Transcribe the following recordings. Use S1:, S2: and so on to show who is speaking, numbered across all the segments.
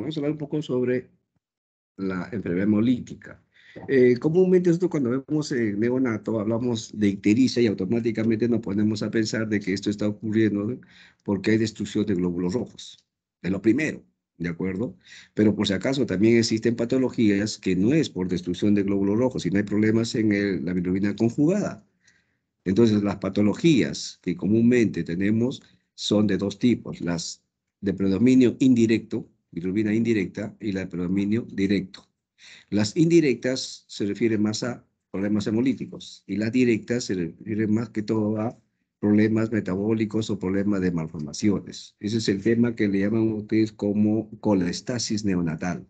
S1: Vamos a hablar un poco sobre la enfermedad hemolítica. Eh, comúnmente nosotros cuando vemos el eh, neonato hablamos de ictericia y automáticamente nos ponemos a pensar de que esto está ocurriendo porque hay destrucción de glóbulos rojos. Es lo primero, ¿de acuerdo? Pero por si acaso también existen patologías que no es por destrucción de glóbulos rojos, sino hay problemas en la bilirrubina conjugada. Entonces las patologías que comúnmente tenemos son de dos tipos, las de predominio indirecto, bilirrubina indirecta y la predominio directo. Las indirectas se refieren más a problemas hemolíticos y las directas se refieren más que todo a problemas metabólicos o problemas de malformaciones. Ese es el tema que le llaman ustedes como colestasis neonatal.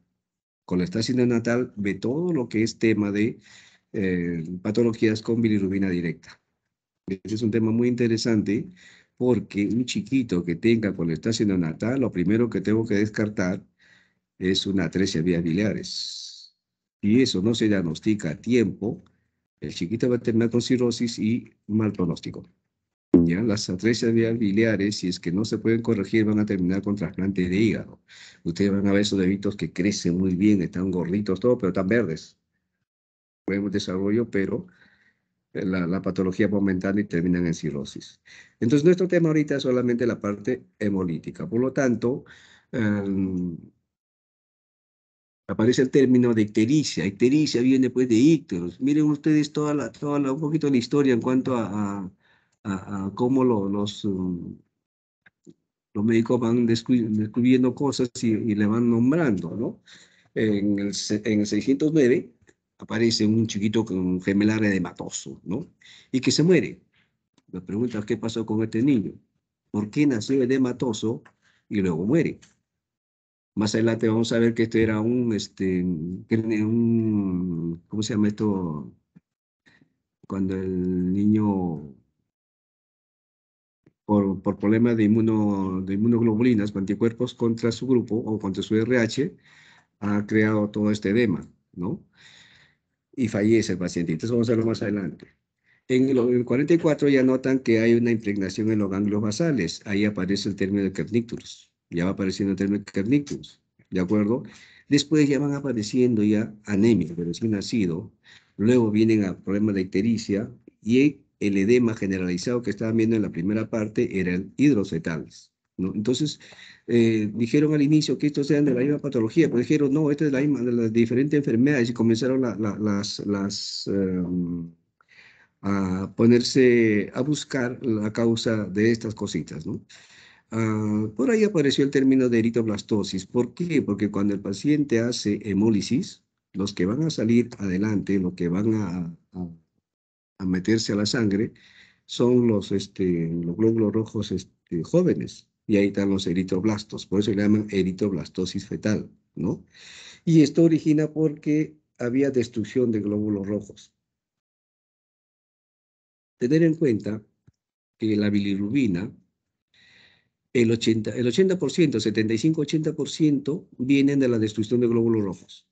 S1: Colestasis neonatal ve todo lo que es tema de eh, patologías con bilirrubina directa. Ese es un tema muy interesante porque un chiquito que tenga siendo neonatal, lo primero que tengo que descartar es una atresia vías biliares. Y eso no se diagnostica a tiempo, el chiquito va a terminar con cirrosis y mal pronóstico. ¿Ya? Las atresias vías biliares, si es que no se pueden corregir, van a terminar con trasplante de hígado. Ustedes van a ver esos debitos que crecen muy bien, están gorditos, todo, pero están verdes. Podemos desarrollo, pero eh, la, patología va y terminan en cirrosis. Entonces, nuestro tema ahorita es solamente la parte hemolítica. Por lo tanto, em, aparece el término de ictericia. Ictericia viene pues de ícteros. Miren ustedes toda toda un poquito la historia en cuanto a, cómo los, mm, los médicos van descubriendo cosas y, le van nombrando, ¿no? En el, en el 609 aparece un chiquito con un gemelar edematoso, ¿no? Y que se muere. Me preguntas qué pasó con este niño. ¿Por qué nació edematoso y luego muere? Más adelante vamos a ver que este era un, este, un, ¿cómo se llama esto? Cuando el niño, por, por problemas de, inmuno, de inmunoglobulinas, anticuerpos contra su grupo o contra su RH, ha creado todo este edema, ¿no? y fallece el paciente. Entonces vamos a verlo más adelante. En el 44 ya notan que hay una impregnación en los ganglios basales. Ahí aparece el término de Kernicterus. Ya va apareciendo el término de Kernicterus. ¿De acuerdo? Después ya van apareciendo ya anemias pero sin nacido. Luego vienen a problemas de ictericia y el edema generalizado que estaban viendo en la primera parte era el hidrocetales. ¿no? Entonces, eh, dijeron al inicio que estos eran de la misma patología, pero pues dijeron, no, esta es la misma, de las diferentes enfermedades y comenzaron las, em, a ponerse a buscar la causa de estas cositas, ah, por ahí apareció el término de eritroblastosis. ¿Por qué? Porque cuando el paciente hace hemólisis, los que van a salir adelante, los que van a, meterse a la sangre, son los, este, glóbulos rojos este, jóvenes, y ahí están los eritroblastos, por eso le llaman eritroblastosis fetal, ¿no? Y esto origina porque había destrucción de glóbulos rojos. Tener en cuenta que la bilirrubina, el 80%, el 80%, 75-80% vienen de la destrucción de glóbulos rojos.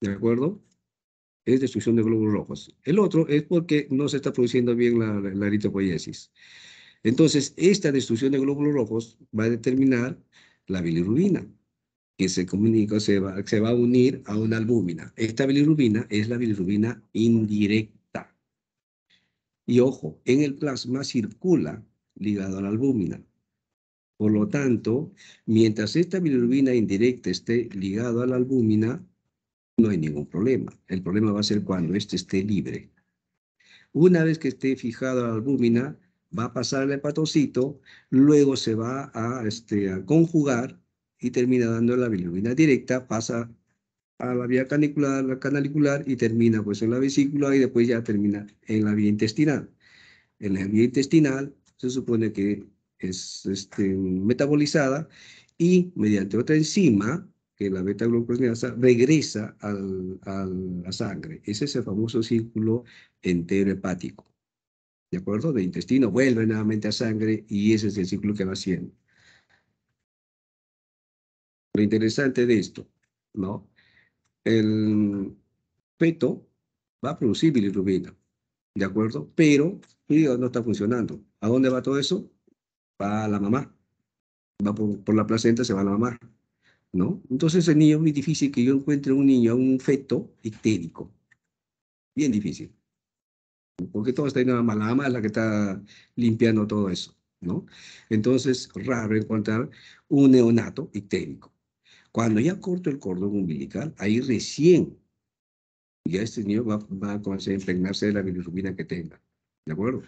S1: ¿De acuerdo? Es destrucción de glóbulos rojos. El otro es porque no se está produciendo bien la, la entonces, esta destrucción de glóbulos rojos va a determinar la bilirrubina, que se comunica, se va, a unir a una albúmina. Esta bilirrubina es la bilirrubina indirecta. Y ojo, en el plasma circula ligado a la albúmina. Por lo tanto, mientras esta bilirrubina indirecta esté ligada a la albúmina, no hay ningún problema. El problema va a ser cuando éste esté libre. Una vez que esté fijada la albúmina, va a pasar el hepatocito, luego se va este, a, conjugar y termina dando la bilirrubina directa, pasa a la vía canicular, la canalicular y termina pues en la vesícula y después ya termina en la vía intestinal. En la vía intestinal se supone que es este, metabolizada y mediante otra enzima, que la beta-glucosinasa, regresa a la sangre. Ese es el famoso círculo entero hepático. ¿de acuerdo? de intestino, vuelve nuevamente a sangre y ese es el ciclo que va haciendo. Lo interesante de esto, ¿no? El feto va a producir bilirrubina, ¿de acuerdo? Pero no está funcionando. ¿A dónde va todo eso? Va a la mamá. Va por, la placenta, se va a la mamá. ¿No? Entonces el niño es muy difícil que yo encuentre un niño, un feto ictérico. Bien difícil porque todo está en una malama la que está limpiando todo eso, ¿no? Entonces, raro encontrar un neonato ictérico. Cuando ya corto el cordón umbilical, ahí recién ya este niño va, a comenzar a impregnarse de la bilirrubina que tenga, ¿de acuerdo?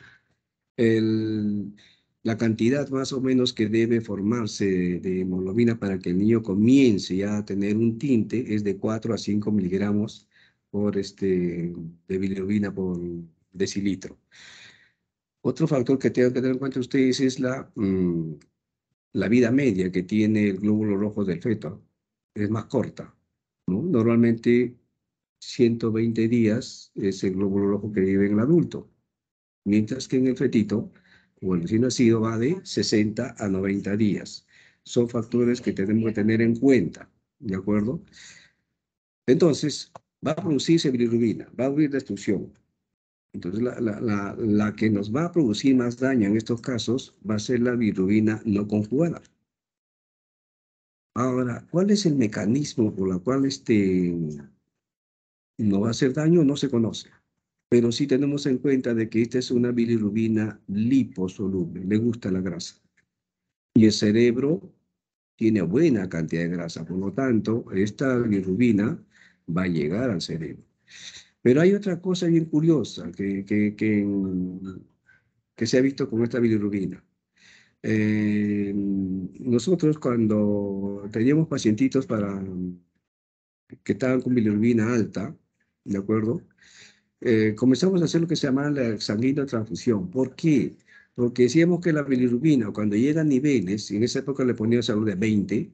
S1: la cantidad más o menos que debe formarse de, de hemoglobina para que el niño comience ya a tener un tinte es de 4 a 5 miligramos por este, de bilirrubina por decilitro. Otro factor que tengo que tener en cuenta ustedes es la, mm, la vida media que tiene el glóbulo rojo del feto. Es más corta. Normalmente 120 días es el glóbulo rojo que vive en el adulto, mientras que en el fetito o el recién nacido va de 60 a 90 días. Son factores que tenemos que tener en cuenta, ¿de acuerdo? Entonces, va a producirse bilirrubina, va a haber destrucción, entonces, la, que nos va a producir más daño en estos casos va a ser la bilirrubina no conjugada. Ahora, ¿cuál es el mecanismo por el cual este no va a hacer daño? No se conoce. Pero sí tenemos en cuenta de que esta es una bilirrubina liposoluble, le gusta la grasa. Y el cerebro tiene buena cantidad de grasa, por lo tanto, esta bilirrubina va a llegar al cerebro. Pero hay otra cosa bien curiosa que, que, que, se ha visto con esta bilirrubina. Eh, nosotros cuando teníamos pacientitos para, que estaban con bilirrubina alta, ¿de acuerdo? Eh, comenzamos a hacer lo que se llama la transfusión. ¿Por qué? Porque decíamos que la bilirrubina, cuando llega a niveles, en esa época le ponía salud de 20,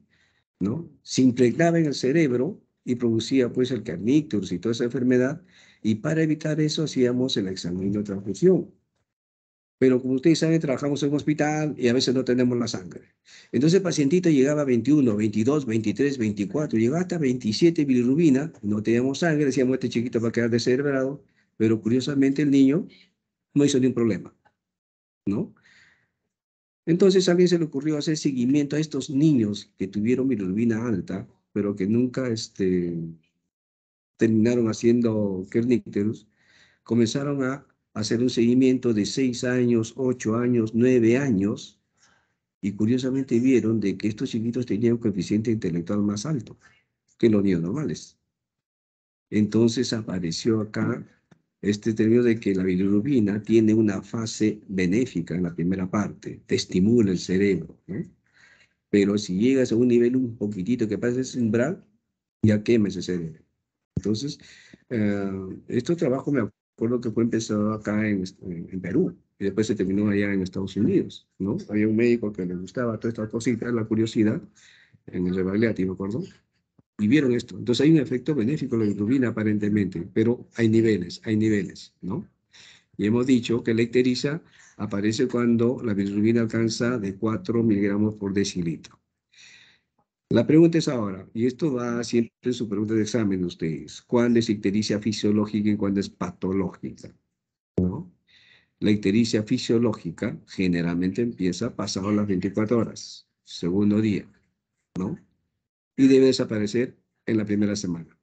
S1: ¿no? Se impregnaba en el cerebro y producía pues el carníctus y toda esa enfermedad, y para evitar eso hacíamos el examen de transfusión. Pero como ustedes saben, trabajamos en un hospital y a veces no tenemos la sangre. Entonces el pacientito llegaba a 21, 22, 23, 24, llegaba hasta 27 bilirrubina, no teníamos sangre, decíamos este chiquito va a quedar descerebrado, pero curiosamente el niño no hizo ningún problema, ¿no? Entonces a alguien se le ocurrió hacer seguimiento a estos niños que tuvieron bilirrubina alta pero que nunca este, terminaron haciendo Kernicterus, comenzaron a hacer un seguimiento de seis años, ocho años, nueve años, y curiosamente vieron de que estos chiquitos tenían un coeficiente intelectual más alto que los niños normales. Entonces apareció acá este término de que la bilirrubina tiene una fase benéfica en la primera parte, te estimula el cerebro. ¿eh? Pero si llegas a un nivel un poquitito que pasa ese umbral, ya qué ese cerebro. Entonces, eh, este trabajo me acuerdo que fue empezado acá este, en, Perú y después se terminó allá en Estados Unidos, ¿no? Había un médico que le gustaba todas estas cositas, la curiosidad, en el Rebagliati, ¿me acuerdo? Y vieron esto. Entonces hay un efecto benéfico la globulina aparentemente, pero hay niveles, hay niveles, ¿no? Y hemos dicho que la icteriza aparece cuando la bilirrubina alcanza de 4 miligramos por decilitro. La pregunta es ahora, y esto va siempre en su pregunta de examen ustedes, ¿cuándo es ictericia fisiológica y cuándo es patológica? ¿No? La ictericia fisiológica generalmente empieza pasado las 24 horas, segundo día, ¿no? Y debe desaparecer en la primera semana.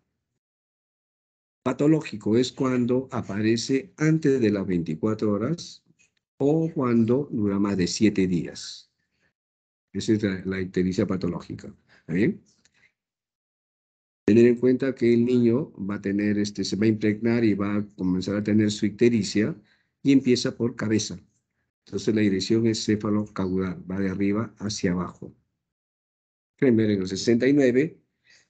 S1: Patológico es cuando aparece antes de las 24 horas o cuando dura más de siete días. Esa es la, ictericia patológica. ¿Está bien? Tener en cuenta que el niño va a tener, este, se va a impregnar y va a comenzar a tener su ictericia y empieza por cabeza. Entonces la dirección es céfalo-caudal, va de arriba hacia abajo. Primero en el 69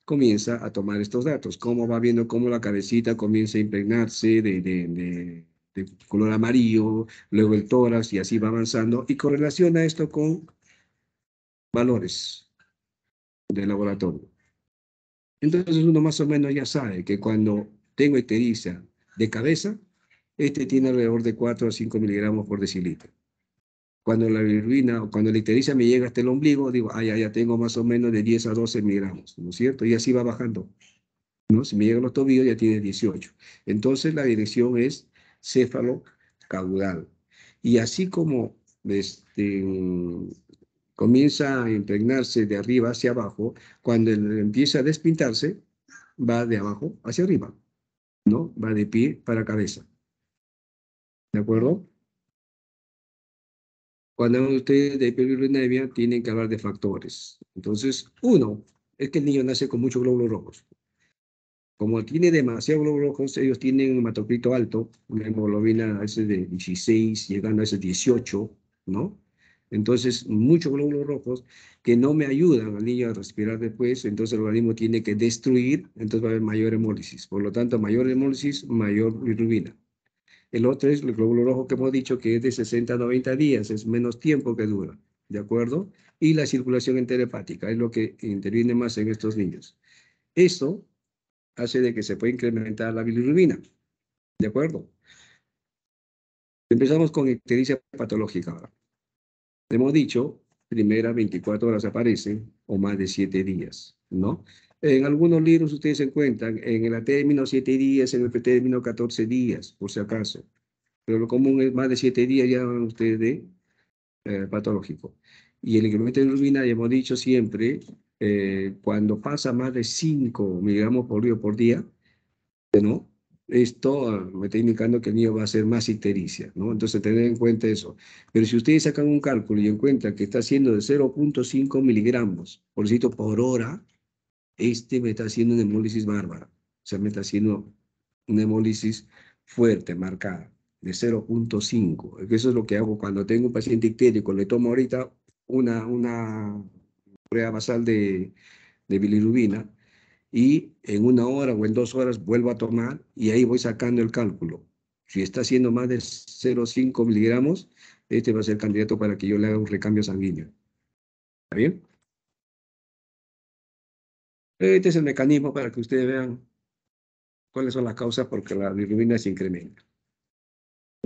S1: comienza a tomar estos datos, cómo va viendo cómo la cabecita comienza a impregnarse de de color amarillo, luego el tórax y así va avanzando y correlaciona esto con valores de laboratorio. Entonces uno más o menos ya sabe que cuando tengo ictericia este de cabeza, este tiene alrededor de 4 a 5 miligramos por decilitro. Cuando la bilirrubina o cuando la ictericia me llega hasta el ombligo, digo, ah, ya, tengo más o menos de 10 a 12 miligramos, ¿no es cierto? Y así va bajando. ¿no? Si me llega los tobillos ya tiene 18. Entonces la dirección es céfalo caudal. Y así como este, comienza a impregnarse de arriba hacia abajo, cuando empieza a despintarse, va de abajo hacia arriba, ¿no? Va de pie para cabeza. ¿De acuerdo? Cuando hablan ustedes de tienen que hablar de factores. Entonces, uno, es que el niño nace con muchos glóbulos rojos. Como tiene demasiado glóbulos ellos tienen un hematocrito alto, una hemoglobina a veces de 16, llegando a ese 18, ¿no? Entonces, muchos glóbulos rojos que no me ayudan al niño a respirar después, entonces el organismo tiene que destruir, entonces va a haber mayor hemólisis. Por lo tanto, mayor hemólisis, mayor bilirrubina. El otro es el glóbulo rojo que hemos dicho que es de 60 a 90 días, es menos tiempo que dura, ¿de acuerdo? Y la circulación enteropática es lo que interviene más en estos niños. Esto hace de que se pueda incrementar la bilirrubina. ¿De acuerdo? Empezamos con ictericia patológica. Hemos dicho, primera 24 horas aparecen o más de 7 días, ¿no? En algunos libros ustedes se encuentran en el término 7 días, en el término 14 días, por si acaso. Pero lo común es más de 7 días, ya hablan ustedes de eh, patológico. Y el incremento de bilirrubina, ya hemos dicho siempre, eh, cuando pasa más de 5 miligramos por día, ¿no? Esto me está indicando que el niño va a ser más ictericia, ¿no? Entonces, tener en cuenta eso. Pero si ustedes sacan un cálculo y encuentran que está haciendo de 0.5 miligramos por por hora, este me está haciendo una hemólisis bárbara. O sea, me está haciendo una hemólisis fuerte, marcada, de 0.5. Eso es lo que hago cuando tengo un paciente ictérico. Le tomo ahorita una, una prueba basal de, bilirubina y en una hora o en dos horas vuelvo a tomar y ahí voy sacando el cálculo. Si está haciendo más de 0,5 miligramos, este va a ser el candidato para que yo le haga un recambio sanguíneo. ¿Está bien? Este es el mecanismo para que ustedes vean cuáles son las causas porque la bilirubina se incrementa.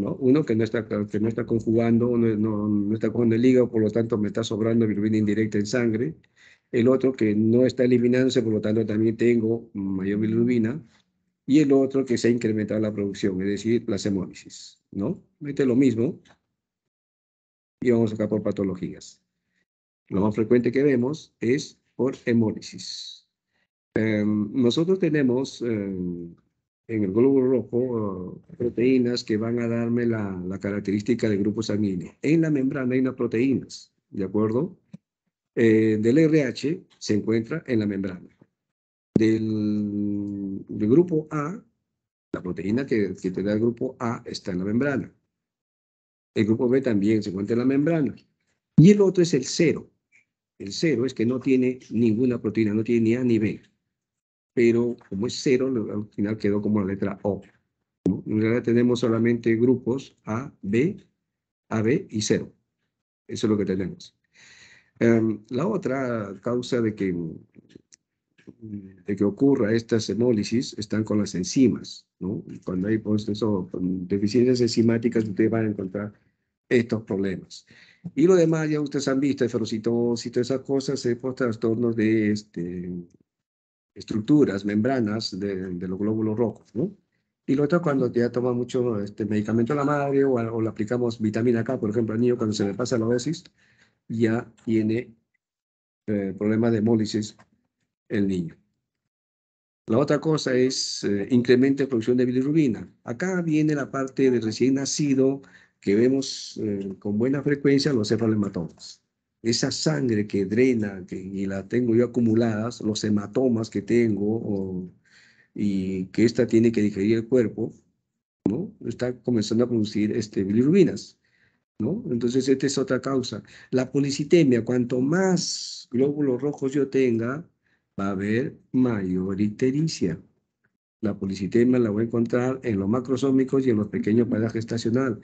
S1: Uno que no está, que no está conjugando, no, no, está conjugando el hígado, por lo tanto me está sobrando bilirrubina indirecta en sangre. El otro que no está eliminándose, por lo tanto también tengo mayor bilirrubina. Y el otro que se ha incrementado la producción, es decir, la hemólisis, ¿no? Mete lo mismo. Y vamos acá por patologías. Lo más frecuente que vemos es por hemólisis. Em, nosotros tenemos em, en el globo rojo ah, proteínas que van a darme la, característica del grupo sanguíneo. En la membrana hay unas proteínas, ¿de acuerdo? Eh, del RH se encuentra en la membrana. Del, grupo A, la proteína que, que, te da el grupo A está en la membrana. El grupo B también se encuentra en la membrana. Y el otro es el cero. El cero es que no tiene ninguna proteína, no tiene ni A ni B pero como es cero, al final quedó como la letra O. ¿no? En realidad tenemos solamente grupos A, B, AB y cero. Eso es lo que tenemos. Em, la otra causa de que, de que ocurra esta hemólisis están con las enzimas. Cuando hay pues deficiencias enzimáticas, ustedes van a encontrar estos problemas. Y lo demás ya ustedes han visto, y todas esas cosas, eh, por pues trastornos de este, estructuras, membranas de, los glóbulos rojos, ¿no? Y lo otro cuando ya toma mucho este, medicamento a la madre o, le aplicamos vitamina K, por ejemplo, al niño cuando se le pasa la dosis, ya tiene eh, problemas de hemólisis el niño. La otra cosa es eh, incrementa incremento de producción de bilirrubina. Acá viene la parte de recién nacido que vemos eh, con buena frecuencia los cefalomatomas esa sangre que drena y la tengo yo acumuladas, los hematomas que tengo y que esta tiene que digerir el cuerpo, ¿no? Está comenzando a producir este, bilirubinas, ¿no? Entonces, esta es otra causa. La policitemia, cuanto más glóbulos rojos yo tenga, va a haber mayor ictericia. La policitemia la voy a encontrar en los macrosómicos y en los pequeños parajes gestacional.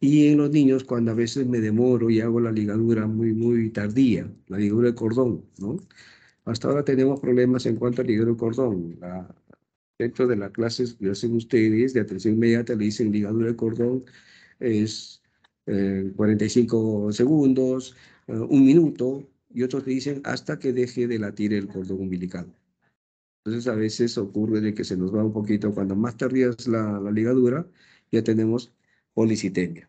S1: Y en los niños, cuando a veces me demoro y hago la ligadura muy, muy tardía, la ligadura de cordón, ¿no? Hasta ahora tenemos problemas en cuanto a ligadura de cordón. La, dentro de las clases que hacen ustedes de atención inmediata le dicen ligadura de cordón es 45 eh, segundos, eh, un minuto, y otros le dicen hasta que deje de latir el cordón umbilical. Entonces a veces ocurre de que se nos va un poquito, cuando más tardía es la, ligadura, ya tenemos policitemia.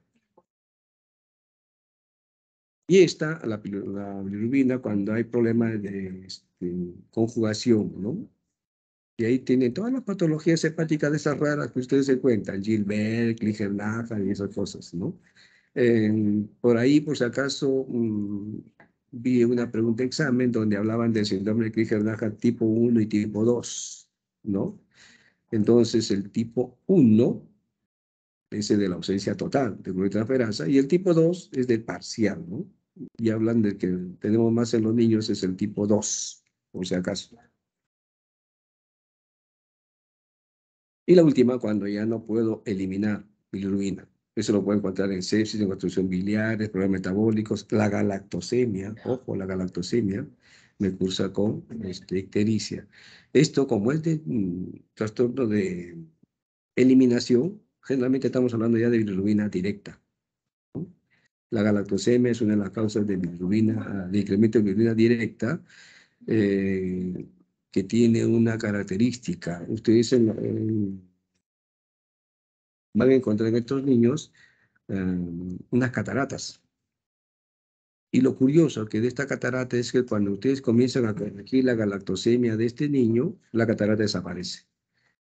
S1: Y esta, la, la cuando hay problemas de, este, conjugación, ¿no? Y ahí tienen todas las patologías hepáticas de esas raras que ustedes se cuentan, Gilbert, Kligernacher y esas cosas, ¿no? Eh, por ahí, por si acaso, mm, vi una pregunta de examen donde hablaban del síndrome de krieger tipo 1 y tipo 2, ¿no? Entonces, el tipo 1 es el de la ausencia total de glucotransferasa y el tipo 2 es del parcial, ¿no? Y hablan de que tenemos más en los niños, es el tipo 2, por si acaso. Y la última, cuando ya no puedo eliminar bilirubina. Eso lo puede encontrar en sepsis, en construcción biliares, problemas metabólicos, la galactosemia, ojo, la galactosemia me cursa con este, ictericia. Esto, como es de mm, trastorno de eliminación, generalmente estamos hablando ya de bilirrubina directa. La galactosemia es una de las causas de bilirrubina, de incremento de bilirrubina directa, eh, que tiene una característica. Ustedes van a encontrar en estos niños eh, unas cataratas. Y lo curioso que de esta catarata es que cuando ustedes comienzan a aquí la galactosemia de este niño, la catarata desaparece.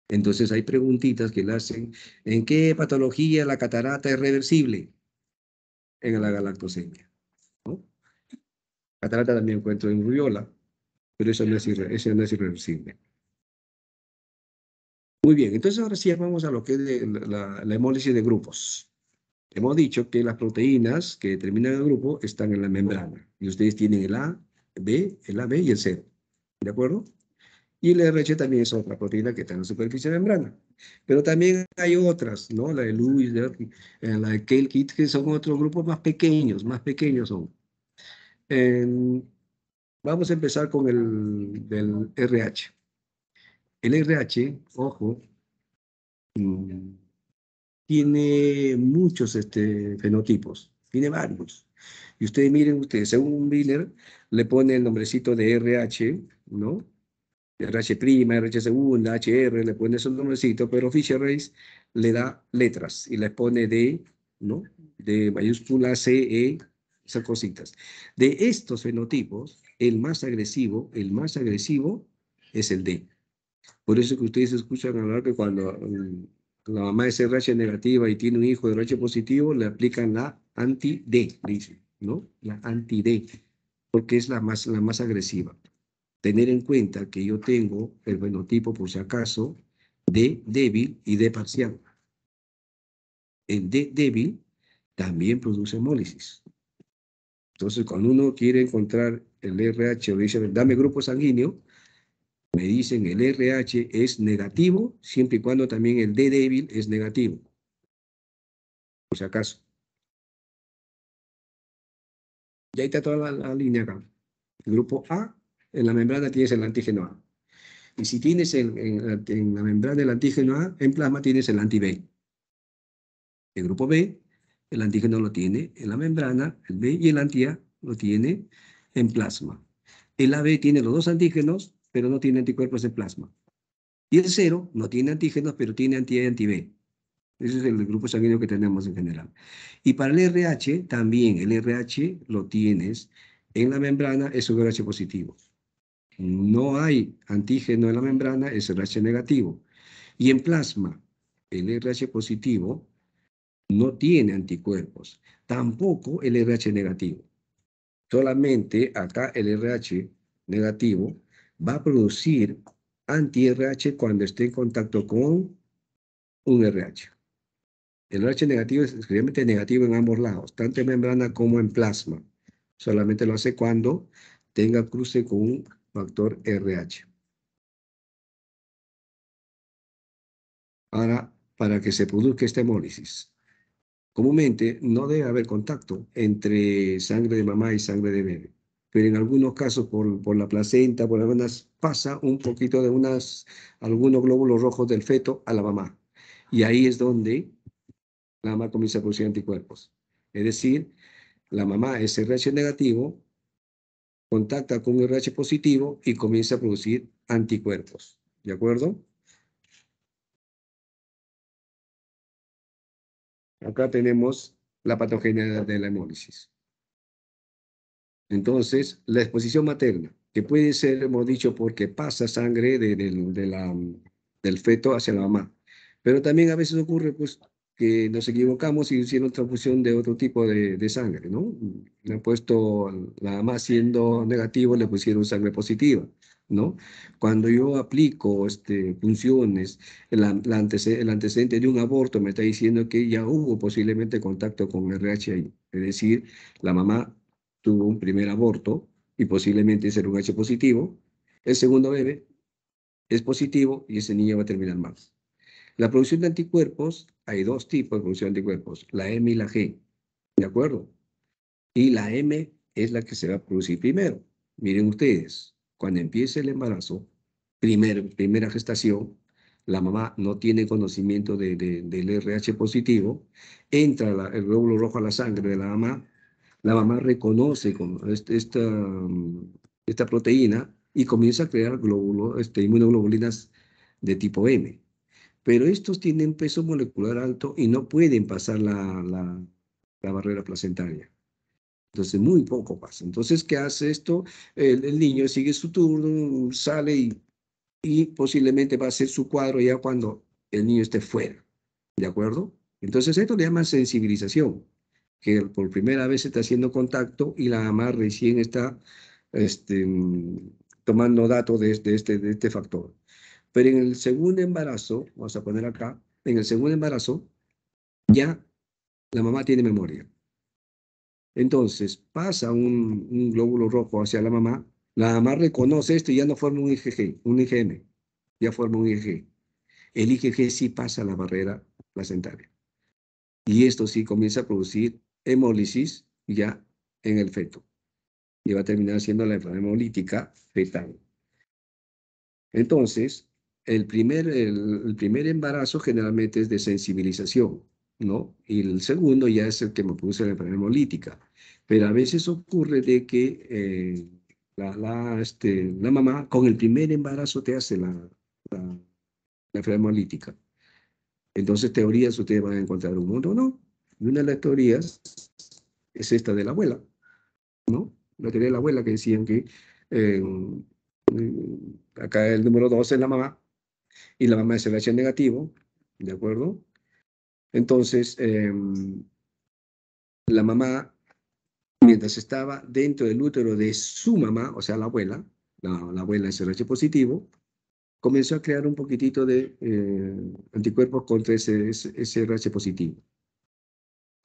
S1: Entonces hay preguntitas que le hacen, ¿en qué patología la catarata es reversible? En la galactosemia. Catarata también encuentro en rubiola, pero eso eso no es irreversible. Muy bien, entonces ahora sí vamos a lo que es la, hemólisis de grupos. Hemos dicho que las proteínas que determinan el grupo están en la membrana. Y ustedes tienen el A, B, el AB y el C. ¿De acuerdo? Y el RH también es otra proteína que está en la superficie de membrana. Pero también hay otras, ¿no? La de Lewis, eh, la de Kelkit, que son otros grupos más pequeños, más pequeños son. Em, vamos a empezar con el del RH. El RH, ojo, mm, tiene muchos este, fenotipos, tiene varios. Y ustedes miren, ustedes, según Miller, le pone el nombrecito de RH, ¿no? RH prima, RH segunda, HR, le pone esos nombrecitos, pero Fisher Race le da letras y le pone D, ¿no? De mayúscula C, E, esas cositas. De estos fenotipos, el más agresivo, el más agresivo es el D. Por eso que ustedes escuchan hablar que cuando mm, la mamá es RH negativa y tiene un hijo de RH positivo, le aplican la anti-D, dice, ¿no? La anti-D, porque es la más, la más agresiva. Tener en cuenta que yo tengo el fenotipo, por si acaso, de débil y de parcial. El D débil también produce hemólisis. Entonces, cuando uno quiere encontrar el RH o dice, dame grupo sanguíneo, me dicen el RH es negativo, siempre y cuando también el D débil es negativo. Por si acaso. Y ahí está toda la, línea acá. El grupo A, en la membrana tienes el antígeno A. Y si tienes en, en la membrana el antígeno A, en plasma tienes el anti-B. El grupo B, el antígeno lo tiene en la membrana, el B, y el anti-A lo tiene en plasma. El AB tiene los dos antígenos, pero no tiene anticuerpos en plasma. Y el cero no tiene antígenos, pero tiene anti A y anti B. Ese es el grupo sanguíneo que tenemos en general. Y para el RH también, el RH lo tienes en la membrana, es un RH positivo. No hay antígeno en la membrana, es RH negativo. Y en plasma, el RH positivo no tiene anticuerpos, tampoco el RH negativo. Solamente acá el RH negativo va a producir anti-RH cuando esté en contacto con un RH. El RH negativo es exclusivamente negativo en ambos lados, tanto en membrana como en plasma. Solamente lo hace cuando tenga cruce con un factor RH. Ahora, para que se produzca esta hemólisis, comúnmente no debe haber contacto entre sangre de mamá y sangre de bebé pero en algunos casos por, la placenta, por algunas, pasa un poquito de unas, algunos glóbulos rojos del feto a la mamá. Y ahí es donde la mamá comienza a producir anticuerpos. Es decir, la mamá es RH negativo, contacta con RH positivo y comienza a producir anticuerpos. ¿De acuerdo? Acá tenemos la patogenia de la hemólisis. Entonces, la exposición materna, que puede ser, hemos dicho, porque pasa sangre de, la, del feto hacia la mamá. Pero también a veces ocurre pues, que nos equivocamos y hicieron transfusión de otro tipo de, sangre, ¿no? Le han puesto, la mamá siendo negativo, le pusieron sangre positiva, ¿no? Cuando yo aplico este, funciones, el, el antecedente de un aborto me está diciendo que ya hubo posiblemente contacto con el RHI, es decir, la mamá tuvo un primer aborto y posiblemente ser un H positivo, el segundo bebé es positivo y ese niño va a terminar mal. La producción de anticuerpos, hay dos tipos de producción de anticuerpos, la M y la G, ¿de acuerdo? Y la M es la que se va a producir primero. Miren ustedes, cuando empieza el embarazo, primer, primera gestación, la mamá no tiene conocimiento de, del RH positivo, entra el glóbulo rojo a la sangre de la mamá, la mamá reconoce este, esta, proteína y comienza a crear glóbulos, este, inmunoglobulinas de tipo M. Pero estos tienen peso molecular alto y no pueden pasar la, barrera placentaria. Entonces, muy poco pasa. Entonces, ¿qué hace esto? El, niño sigue su turno, sale y, posiblemente va a ser su cuadro ya cuando el niño esté fuera. ¿De acuerdo? Entonces, esto le llama sensibilización que por primera vez está haciendo contacto y la mamá recién está este, tomando datos este, de, este, factor. Pero en el segundo embarazo, vamos a poner acá, en el segundo embarazo ya la mamá tiene memoria. Entonces pasa un, glóbulo rojo hacia la mamá, la mamá reconoce esto y ya no forma un IgG, un IgM, ya forma un IgG. El IgG sí pasa la barrera placentaria. Y esto sí comienza a producir hemólisis ya en el feto. Y va a terminar siendo la enfermedad hemolítica fetal. Entonces, el primer, el, primer embarazo generalmente es de sensibilización, ¿no? Y el segundo ya es el que me produce la enfermedad hemolítica. Pero a veces ocurre de que eh, la, la, este, la, mamá con el primer embarazo te hace la, la, enfermedad hemolítica. Entonces, teorías ustedes van a encontrar un mundo ¿no? Y una de las teorías es esta de la abuela, ¿no? La teoría de la abuela que decían que em, eh, acá el número dos es la mamá y la mamá es el H negativo, ¿de acuerdo? Entonces, em, la mamá, mientras estaba dentro del útero de su mamá, o sea, la abuela, la, abuela es el H positivo, comenzó a crear un poquitito de eh, anticuerpos contra ese, ese, positivo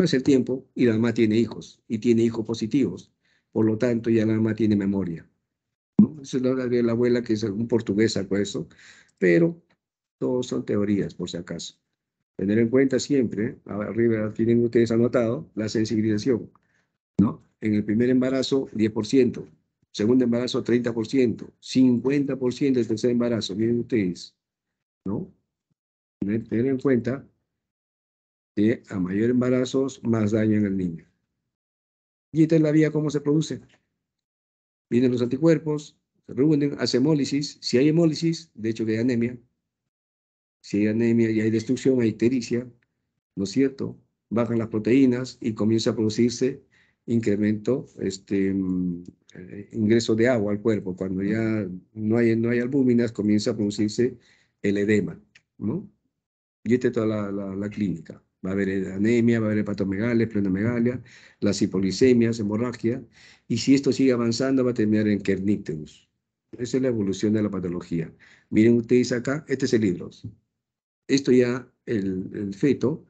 S1: es el tiempo y la mamá tiene hijos y tiene hijos positivos. Por lo tanto, ya la mamá tiene memoria. ¿no? Eso es la de la abuela que es un portugués algo eso. Pero todos son teorías, por si acaso. Tener en cuenta siempre, ¿eh? arriba tienen ustedes anotado, la sensibilización. ¿no? En el primer embarazo, 10%. Segundo embarazo, 30%. 50% del tercer embarazo, miren ustedes. ¿no? Tener en cuenta a mayor embarazos, más daño en el niño. Y esta es la vía cómo se produce. Vienen los anticuerpos, se reúnen, hace hemólisis. Si hay hemólisis, de hecho que hay anemia. Si hay anemia y hay destrucción, hay tericia. ¿no es cierto? Bajan las proteínas y comienza a producirse incremento, este, eh, ingreso de agua al cuerpo. Cuando ya no hay, no hay albúminas, comienza a producirse el edema, ¿no? Y esta es toda la, la clínica. Va a haber anemia, va a haber hepatomegalia, plenomegalia, las hipolisemias, hemorragia, y si esto sigue avanzando va a terminar en kernicterus. Esa es la evolución de la patología. Miren ustedes acá, este es el libro. Esto ya, el, el feto,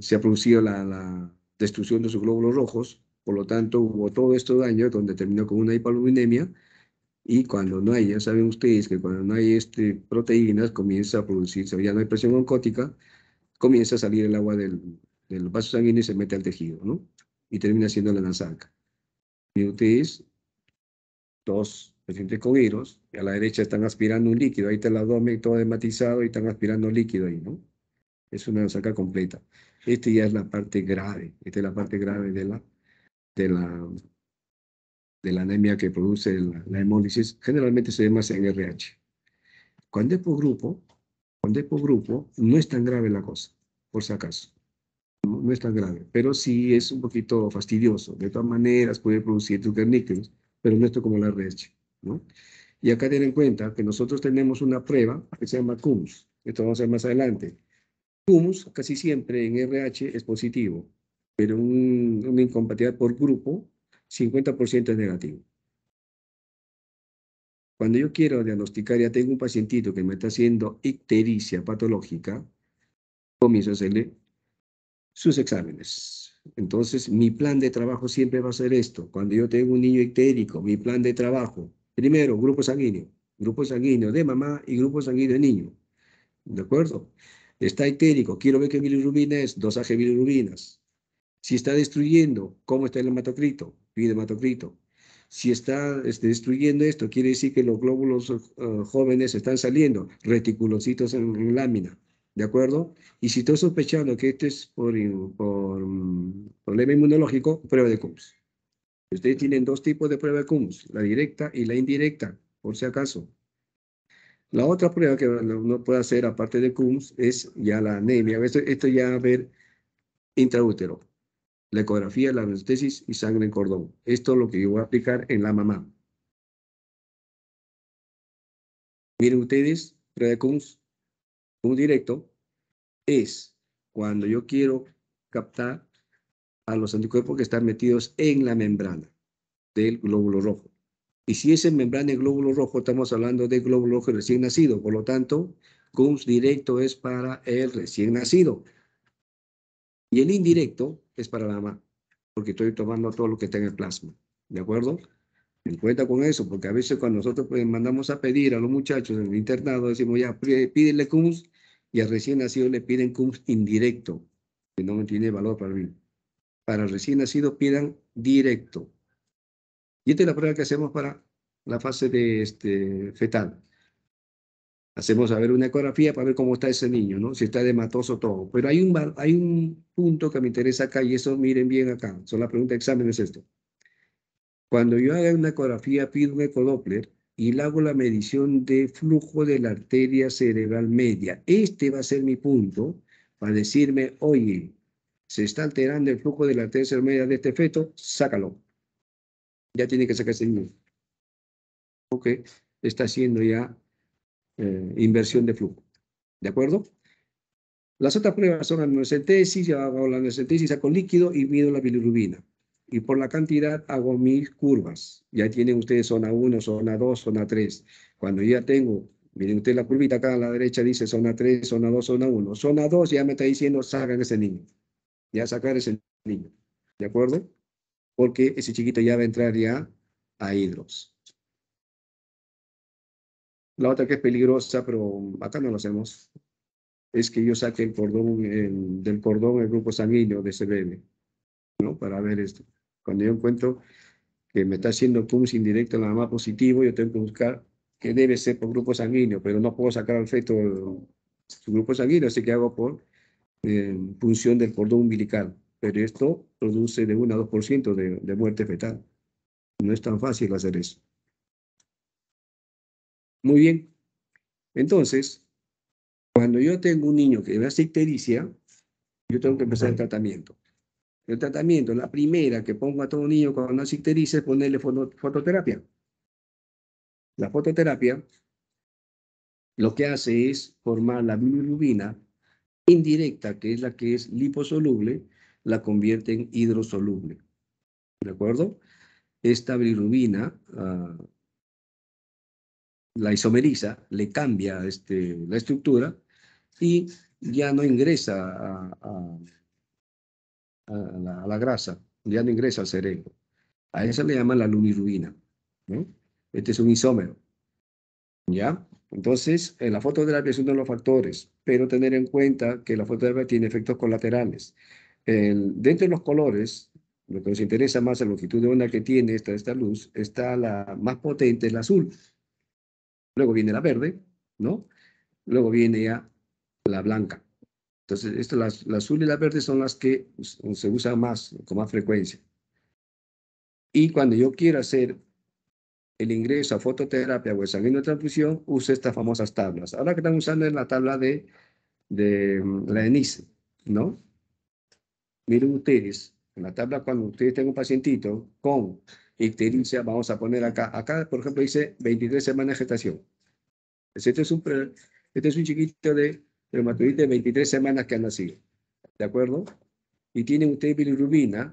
S1: se ha producido la, destrucción de sus glóbulos rojos, por lo tanto, hubo todo esto daño donde terminó con una hipoluminemia. Y cuando no hay, ya saben ustedes que cuando no hay este, proteínas, comienza a producirse, ya no hay presión oncótica, comienza a salir el agua del, del vaso sanguíneo y se mete al tejido, ¿no? Y termina siendo la nasanca. Y ustedes, dos pacientes con a la derecha están aspirando un líquido, ahí está el abdomen todo hematizado y están aspirando líquido ahí, ¿no? Es una nasanca completa. Esta ya es la parte grave, esta es la parte grave de la, de la de la anemia que produce la, hemólisis, generalmente se ve más en RH. Cuando es por grupo, cuando es por grupo, no es tan grave la cosa, por si acaso. No, es tan grave, pero sí es un poquito fastidioso. De todas maneras, puede producir níqueos, pero no esto como la RH. Y acá ten en cuenta que nosotros tenemos una prueba que se llama CUMS. Esto vamos a ver más adelante. CUMS casi siempre en RH es positivo, pero un, una incompatibilidad por grupo 50% es negativo. Cuando yo quiero diagnosticar, ya tengo un pacientito que me está haciendo ictericia patológica, comienzo a hacerle sus exámenes. Entonces, mi plan de trabajo siempre va a ser esto. Cuando yo tengo un niño ictérico, mi plan de trabajo, primero, grupo sanguíneo, grupo sanguíneo de mamá y grupo sanguíneo de niño. ¿De acuerdo? Está ictérico, quiero ver qué bilirrubina es, dosaje de bilirubinas. Si está destruyendo, ¿cómo está el hematocrito? hematocrito. Si está este, destruyendo esto, quiere decir que los glóbulos eh, jóvenes están saliendo, reticulocitos en, lámina, ¿de acuerdo? Y si estoy sospechando que esto es por, por problema inmunológico, prueba de CUMS. Ustedes tienen dos tipos de prueba de Coombs, la directa y la indirecta, por si acaso. La otra prueba que uno puede hacer, aparte de CUMS es ya la anemia. Esto, esto ya a ver intraútero la ecografía, la anestesis y sangre en cordón. Esto es lo que yo voy a aplicar en la mamá. Miren ustedes, Predecuns, un directo es cuando yo quiero captar a los anticuerpos que están metidos en la membrana del glóbulo rojo. Y si es membrana de glóbulo rojo, estamos hablando de glóbulo rojo recién nacido. Por lo tanto, un directo es para el recién nacido. Y el indirecto es para la mamá, porque estoy tomando todo lo que está en el plasma. ¿De acuerdo? En cuenta con eso, porque a veces cuando nosotros pues, mandamos a pedir a los muchachos en el internado, decimos ya, pídele CUMS, y al recién nacido le piden CUMS indirecto, que no tiene valor para mí. Para el recién nacido pidan directo. Y esta es la prueba que hacemos para la fase de este, fetal hacemos a ver una ecografía para ver cómo está ese niño, ¿no? Si está dematoso todo. Pero hay un, hay un punto que me interesa acá y eso miren bien acá. Son la pregunta de examen es esto. Cuando yo haga una ecografía pido un ecodoppler y le hago la medición de flujo de la arteria cerebral media. Este va a ser mi punto para decirme, oye, se está alterando el flujo de la arteria cerebral media de este feto, sácalo. Ya tiene que sacar ese niño. Ok, está haciendo ya eh, inversión de flujo. ¿De acuerdo? Las otras pruebas son aminocentesis, ya hago la tesis saco líquido y mido la bilirubina Y por la cantidad hago mil curvas. Ya tienen ustedes zona 1, zona 2, zona 3. Cuando ya tengo, miren ustedes la curvita acá a la derecha dice zona 3, zona 2, zona 1. Zona 2 ya me está diciendo sacan ese niño. Ya sacar ese niño. ¿De acuerdo? Porque ese chiquito ya va a entrar ya a hidros. La otra que es peligrosa, pero acá no lo hacemos, es que yo saque el cordón, del cordón el grupo sanguíneo de ese bebé, ¿no? Para ver esto. Cuando yo encuentro que me está haciendo PUMS indirecto nada más positivo, yo tengo que buscar que debe ser por grupo sanguíneo, pero no puedo sacar al feto su grupo sanguíneo, así que hago por eh, punción del cordón umbilical. Pero esto produce de 1 a 2% de, de muerte fetal. No es tan fácil hacer eso. Muy bien. Entonces, cuando yo tengo un niño que ve ictericia, yo tengo que empezar el tratamiento. El tratamiento, la primera que pongo a todo niño cuando una ictericia es ponerle fototerapia. La fototerapia lo que hace es formar la bilirrubina indirecta, que es la que es liposoluble, la convierte en hidrosoluble. ¿De acuerdo? Esta bilirrubina ah, la isomeriza, le cambia este, la estructura y ya no ingresa a, la, grasa, ya no ingresa al cerebro. A eso le llaman la lumirubina. Este es un isómero. ¿Ya? Entonces, en la fototerapia es uno de los factores, pero tener en cuenta que la fototerapia tiene efectos colaterales. dentro de los colores, lo que nos interesa más es la longitud de onda que tiene esta, esta luz, está la más potente, el azul, luego viene la verde, ¿no? Luego viene ya la blanca. Entonces, esto, la, azul y la verde son las que pues, se usan más, con más frecuencia. Y cuando yo quiero hacer el ingreso a fototerapia o el sanguíneo de transfusión, uso estas famosas tablas. Ahora que están usando es la tabla de, de mm, la ENICE, ¿no? Miren ustedes, en la tabla cuando ustedes tengan un pacientito con vamos a poner acá, acá por ejemplo dice 23 semanas de gestación. Pues este es un, este es un chiquito de de 23 semanas que ha nacido, ¿de acuerdo? Y tiene usted bilirrubina,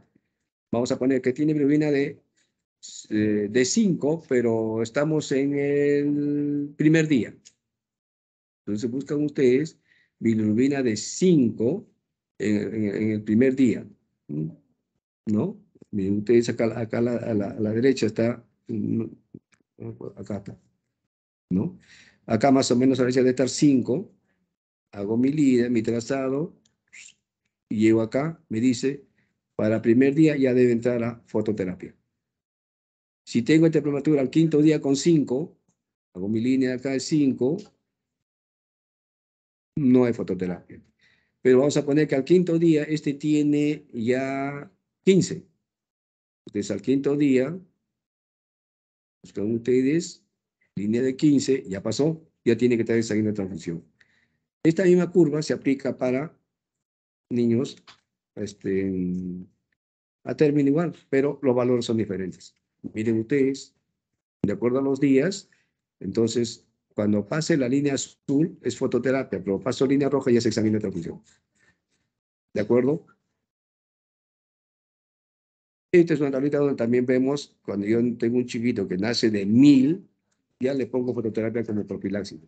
S1: vamos a poner que tiene bilirrubina de eh, de 5, pero estamos en el primer día. Entonces buscan ustedes bilirrubina de 5 en, el primer día, ¿no? Miren ustedes acá, a, la, derecha está, acá está, ¿no? Acá más o menos a la derecha de estar 5. Hago mi línea, mi trazado, y llego acá, me dice, para primer día ya debe entrar a fototerapia. Si tengo esta prematura al quinto día con 5, hago mi línea acá de 5, no hay fototerapia. Pero vamos a poner que al quinto día este tiene ya 15. Entonces, al quinto día, buscan ustedes, línea de 15, ya pasó, ya tiene que estar esa la de Esta misma curva se aplica para niños este, a término igual, pero los valores son diferentes. Miren ustedes, de acuerdo a los días, entonces cuando pase la línea azul es fototerapia, pero paso línea roja ya se examina la función. ¿De acuerdo? Esta es una tablita donde también vemos, cuando yo tengo un chiquito que nace de mil, ya le pongo fototerapia con el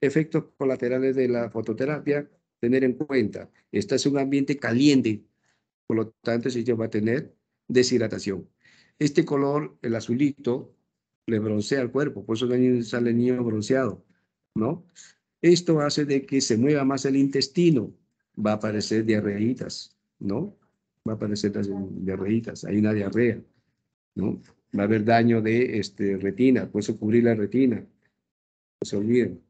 S1: Efectos colaterales de la fototerapia, tener en cuenta, este es un ambiente caliente, por lo tanto el lleva va a tener deshidratación. Este color, el azulito, le broncea el cuerpo, por eso sale el niño bronceado, ¿no? Esto hace de que se mueva más el intestino, va a aparecer diarreitas, ¿no? Va a aparecer diarreitas, hay una diarrea, ¿no? Va a haber daño de este, retina, por cubrir la retina, no se olviden.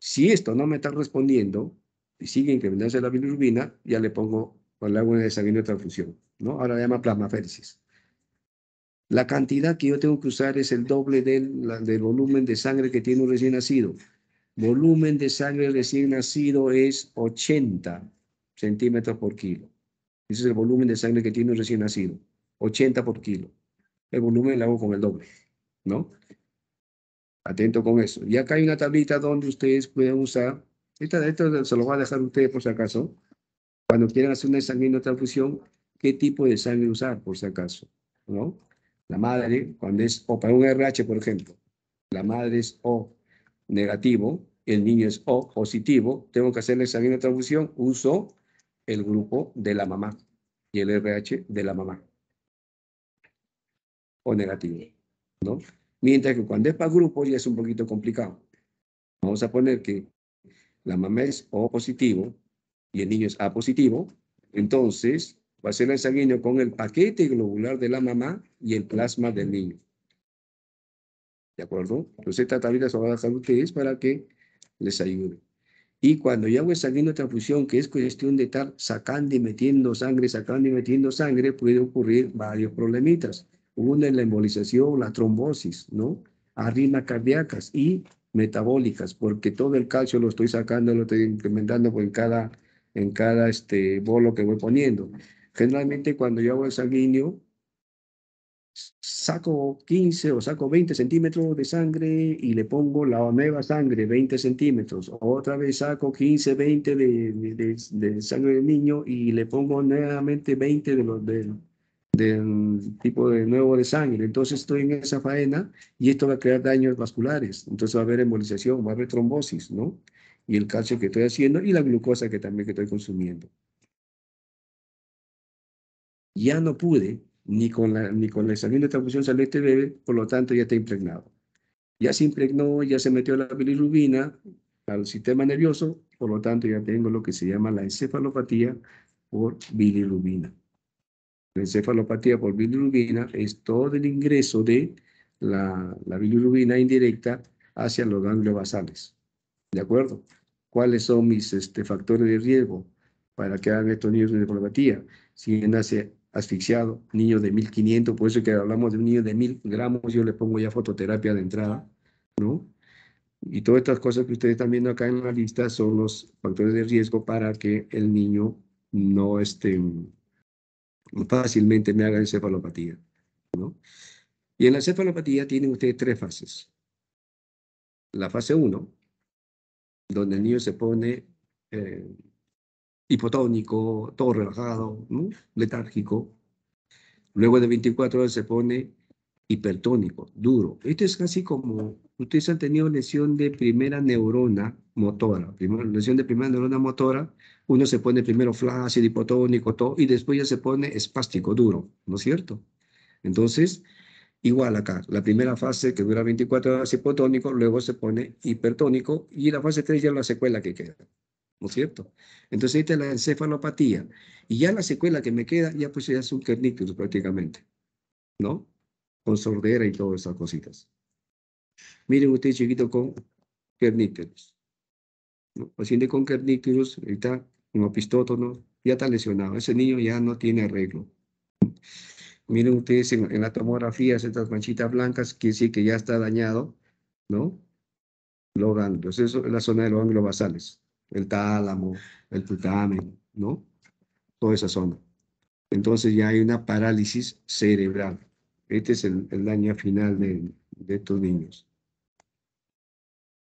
S1: Si esto no me está respondiendo y sigue incrementándose la bilirrubina, ya le pongo, o le hago una de transfusión, ¿no? Ahora llama plasmaféresis. La cantidad que yo tengo que usar es el doble del, del volumen de sangre que tiene un recién nacido volumen de sangre recién nacido es 80 centímetros por kilo. Ese es el volumen de sangre que tiene un recién nacido, 80 por kilo. El volumen lo hago con el doble, ¿no? Atento con eso. Y acá hay una tablita donde ustedes pueden usar, esta, esto se lo voy a dejar a ustedes por si acaso, cuando quieran hacer una sanguínea transfusión, qué tipo de sangre usar por si acaso, ¿no? La madre, cuando es O para un RH, por ejemplo, la madre es O, negativo, el niño es O positivo, tengo que hacer el examen de transfusión, uso el grupo de la mamá y el RH de la mamá. O negativo, ¿no? Mientras que cuando es para grupo ya es un poquito complicado. Vamos a poner que la mamá es O positivo y el niño es A positivo, entonces va a ser el sanguíneo con el paquete globular de la mamá y el plasma del niño. ¿De acuerdo? Entonces esta tablita se van a ustedes para que les ayude. Y cuando yo hago de transfusión, que es cuestión de estar sacando y metiendo sangre, sacando y metiendo sangre, puede ocurrir varios problemitas. Una es la embolización, la trombosis, ¿no? arritmias cardíacas y metabólicas, porque todo el calcio lo estoy sacando, lo estoy incrementando en cada, en cada este, bolo que voy poniendo. Generalmente cuando yo hago el sanguíneo, saco 15 o saco 20 centímetros de sangre y le pongo la nueva sangre, 20 centímetros. Otra vez saco 15, 20 de, de, sangre del niño y le pongo nuevamente 20 de los, del tipo de nuevo de sangre. Entonces estoy en esa faena y esto va a crear daños vasculares. Entonces va a haber embolización, va a haber trombosis, ¿no? Y el calcio que estoy haciendo y la glucosa que también que estoy consumiendo. Ya no pude, ni con la, ni con la examen de transfusión este bebe, por lo tanto ya está impregnado. Ya se impregnó, ya se metió la bilirrubina al sistema nervioso, por lo tanto ya tengo lo que se llama la encefalopatía por bilirrubina. La encefalopatía por bilirrubina es todo el ingreso de la, la bilirrubina indirecta hacia los ganglios basales. ¿De acuerdo? ¿Cuáles son mis este, factores de riesgo para que hagan estos niños de encefalopatía? Si nace asfixiado, niño de 1500, por eso que hablamos de un niño de 1000 gramos, yo le pongo ya fototerapia de entrada, ¿no? Y todas estas cosas que ustedes están viendo acá en la lista son los factores de riesgo para que el niño no esté fácilmente me haga encefalopatía, ¿no? Y en la encefalopatía tienen ustedes tres fases. La fase 1, donde el niño se pone eh, hipotónico, todo relajado, letárgico. Luego de 24 horas se pone hipertónico, duro. Esto es casi como, ustedes han tenido lesión de primera neurona motora, lesión de primera neurona motora, uno se pone primero flácido, hipotónico, todo, y después ya se pone espástico, duro, ¿no es cierto? Entonces, Igual acá, la primera fase que dura 24 horas hipotónico, luego se pone hipertónico y la fase 3 ya es la secuela que queda. ¿no es cierto? Entonces, ahí está la encefalopatía. Y ya la secuela que me queda, ya pues ya es un prácticamente, ¿no? Con sordera y todas esas cositas. Miren ustedes chiquito, con kernictus. ¿no? Paciente con ahí está un opistótono, ya está lesionado. Ese niño ya no tiene arreglo. Miren ustedes en, la tomografía, estas manchitas blancas, quiere decir que ya está dañado, ¿no? Los ganglios, eso es la zona de los ganglios basales el tálamo, el putamen, ¿no? Toda esa zona. Entonces ya hay una parálisis cerebral. Este es el, daño final de, de, estos niños.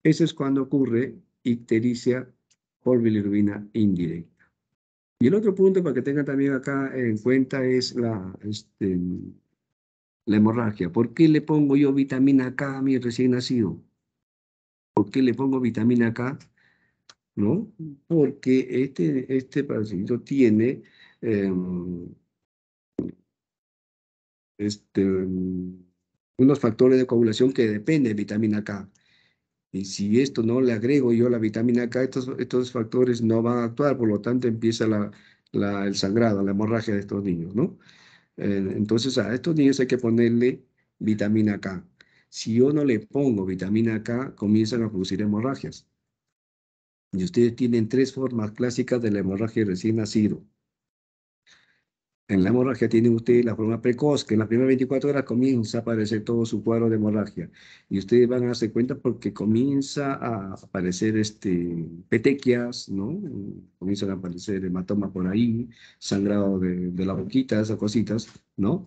S1: Eso es cuando ocurre ictericia por bilirubina indirecta. Y el otro punto para que tengan también acá en cuenta es la, este, la hemorragia. ¿Por qué le pongo yo vitamina K a mi recién nacido? ¿Por qué le pongo vitamina K? ¿no? Porque este, este tiene em, este, em, unos factores de coagulación que dependen de vitamina K. Y si esto no le agrego yo la vitamina K, estos, estos factores no van a actuar, por lo tanto empieza el sangrado, la hemorragia de estos niños, ¿no? entonces a estos niños hay que ponerle vitamina K. Si yo no le pongo vitamina K, comienzan a producir hemorragias. Y ustedes tienen tres formas clásicas de la hemorragia recién nacido. En la hemorragia tiene ustedes la forma precoz, que en las primeras 24 horas comienza a aparecer todo su cuadro de hemorragia. Y ustedes van a darse cuenta porque comienza a aparecer este, petequias, ¿no? Comienzan a aparecer hematoma por ahí, sangrado de, la boquita, esas cositas, ¿no?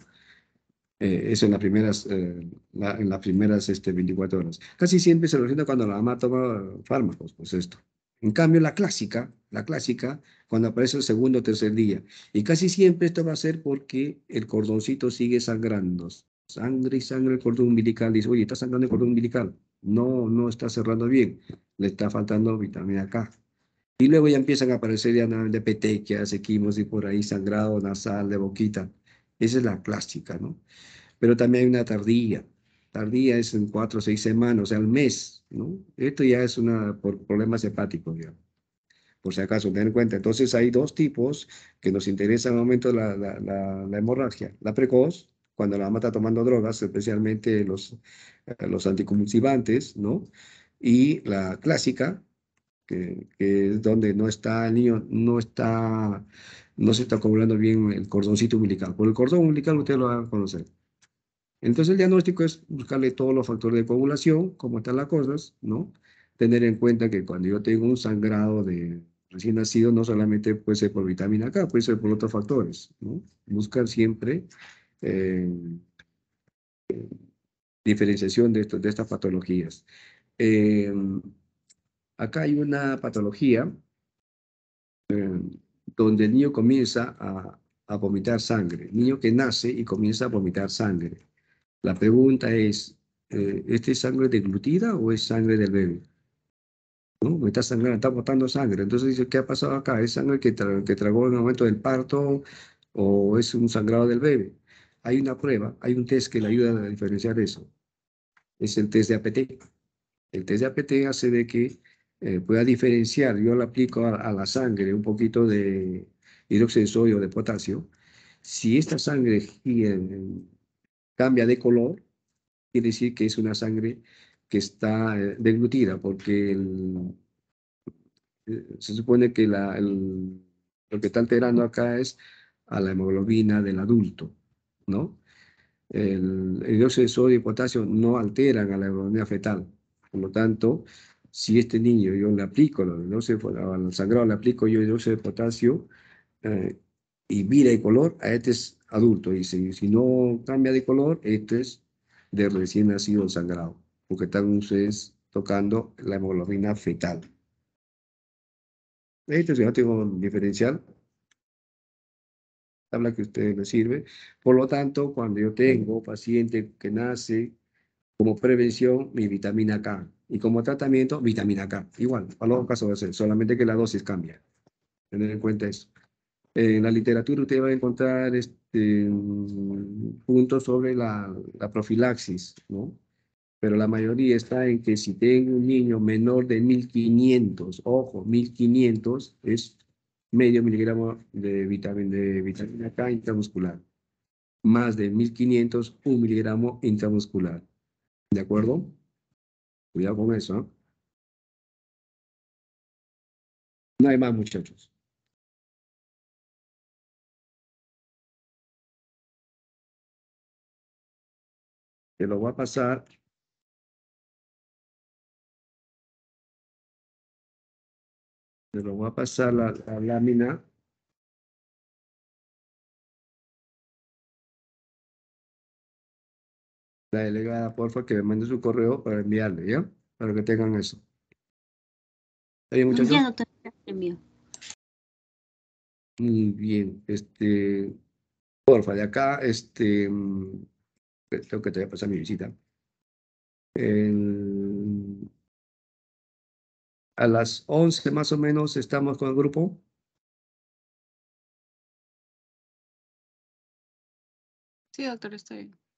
S1: Eh, eso en las primeras, eh, en las primeras este, 24 horas. Casi siempre se lo siento cuando la mamá toma fármacos, pues esto. En cambio, la clásica, la clásica, cuando aparece el segundo o tercer día. Y casi siempre esto va a ser porque el cordoncito sigue sangrando. Sangre y sangre el cordón umbilical. Dice, oye, está sangrando el cordón umbilical. No, no está cerrando bien. Le está faltando vitamina K. Y luego ya empiezan a aparecer ya de petequias, equimos y por ahí sangrado nasal de boquita. Esa es la clásica, ¿no? Pero también hay una tardía, tardía es en cuatro o seis semanas, o sea, al mes, ¿no? Esto ya es una, por problemas hepáticos, ya. Por si acaso, ten en cuenta. Entonces, hay dos tipos que nos interesan al momento la, hemorragia. La precoz, cuando la mamá está tomando drogas, especialmente los, eh, los anticonvulsivantes, ¿no? Y la clásica, que, es donde no está el niño, no está, no se está acumulando bien el cordoncito umbilical. Por el cordón umbilical usted lo va a conocer. Entonces el diagnóstico es buscarle todos los factores de coagulación, cómo están las cosas, ¿no? Tener en cuenta que cuando yo tengo un sangrado de recién nacido, no solamente puede ser por vitamina K, puede ser por otros factores, ¿no? Buscar siempre eh, diferenciación de, estas patologías. Em, acá hay una patología em, donde el niño comienza a, a vomitar sangre. Niño que nace y comienza a vomitar sangre. La pregunta es, este es sangre deglutida o es sangre del bebé? ¿No? Me está sangrando, está botando sangre. Entonces dice, ¿qué ha pasado acá? ¿Es sangre que, que tragó en el momento del parto o es un sangrado del bebé? Hay una prueba, hay un test que le ayuda a diferenciar eso. Es el test de APT. El test de APT hace de que eh, pueda diferenciar, yo lo aplico a, la sangre un poquito de hidróxido de sodio, de potasio, si esta sangre cambia de color, quiere decir que es una sangre que está eh, deglutida, porque eh, se supone que lo que está alterando acá es a la hemoglobina del adulto, ¿no? El, el de sodio y potasio no alteran a la hemoglobina fetal. Por lo tanto, si este niño yo le aplico, el al sangrado le aplico yo el dióxido de potasio eh, y mira el color, a este adulto, y si no cambia de color, este es de recién nacido sangrado, porque están ustedes tocando la hemoglobina fetal. Este es el diferencial, Habla que a ustedes sirve. Por lo tanto, cuando yo tengo paciente que nace como prevención, mi vitamina K, y como tratamiento, vitamina K. Igual, para los casos va a ser, solamente que la dosis cambia. Tener en cuenta eso. En la literatura usted va a encontrar este, puntos sobre la, profilaxis, ¿no? pero la mayoría está en que si tengo un niño menor de 1500, ojo, 1500 es medio miligramo de vitamina, de vitamina K intramuscular, más de 1500, un miligramo intramuscular. ¿De acuerdo? Cuidado con eso. ¿eh? No hay más, muchachos. lo voy a pasar. lo voy a pasar la, la lámina. La delegada, porfa, que me mande su correo para enviarle, ¿ya? Para que tengan eso. Muy bien, este, porfa, de acá, este, Creo que te voy a pasar mi visita. A las 11 más o menos estamos con el grupo. Sí, doctor, estoy